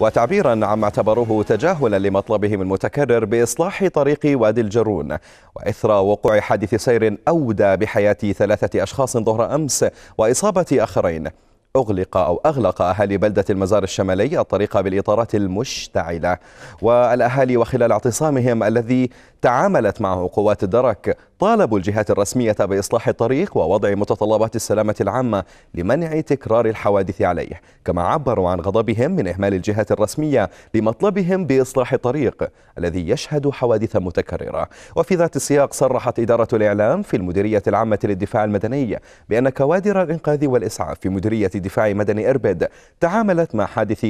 وتعبيرا عما اعتبروه تجاهلا لمطلبهم المتكرر بإصلاح طريق وادي الجرون وإثر وقوع حادث سير أودى بحياة ثلاثة أشخاص ظهر أمس وإصابة آخرين أغلق أو أغلق أهالي بلدة المزار الشمالي الطريق بالإطارات المشتعلة والأهالي وخلال اعتصامهم الذي تعاملت معه قوات الدرك طالبوا الجهات الرسمية بإصلاح الطريق ووضع متطلبات السلامة العامة لمنع تكرار الحوادث عليه كما عبروا عن غضبهم من إهمال الجهات الرسمية لمطلبهم بإصلاح الطريق الذي يشهد حوادث متكررة وفي ذات السياق صرحت إدارة الإعلام في المديرية العامة للدفاع المدني بأن كوادر الإنقاذ والإسعاف في مديرية دفاع مدني إربد تعاملت مع حادث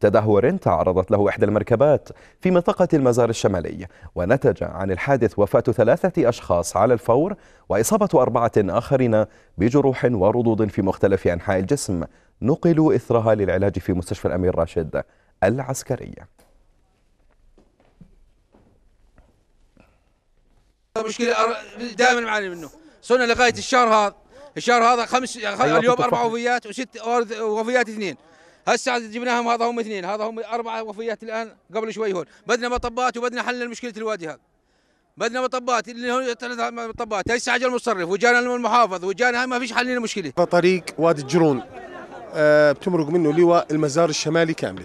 تدهور تعرضت له إحدى المركبات في منطقة المزار الشمالي ونتج عن الحادث وفاة ثلاثة أشخاص على الفور وإصابة أربعة آخرين بجروح ورضوض في مختلف أنحاء الجسم نقلوا إثرها للعلاج في مستشفى الأمير راشد العسكري مشكلة دائما معاني منه صرنا لغاية الشهر هذا الشهر هذا خمس أيوة اليوم اربع وفيات وست وفيات اثنين هسه جبناهم هذا هم اثنين هذا هم اربع وفيات الان قبل شوي هون بدنا مطبات وبدنا حل مشكله الوادي هذا بدنا مطبات اللي هون ثلاث مطبات هسه عجل المصرف وجانا المحافظ وجانا ما فيش حل للمشكله طريق وادي الجرون أه بتمرق منه لواء المزار الشمالي كامله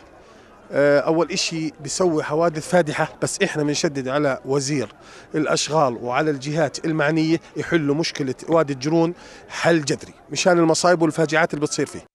آه، اول إشي بيسوي حوادث فادحه بس احنا بنشدد على وزير الاشغال وعلى الجهات المعنيه يحلوا مشكله وادي الجرون حل جذري مشان المصايب والفاجعات اللي بتصير فيه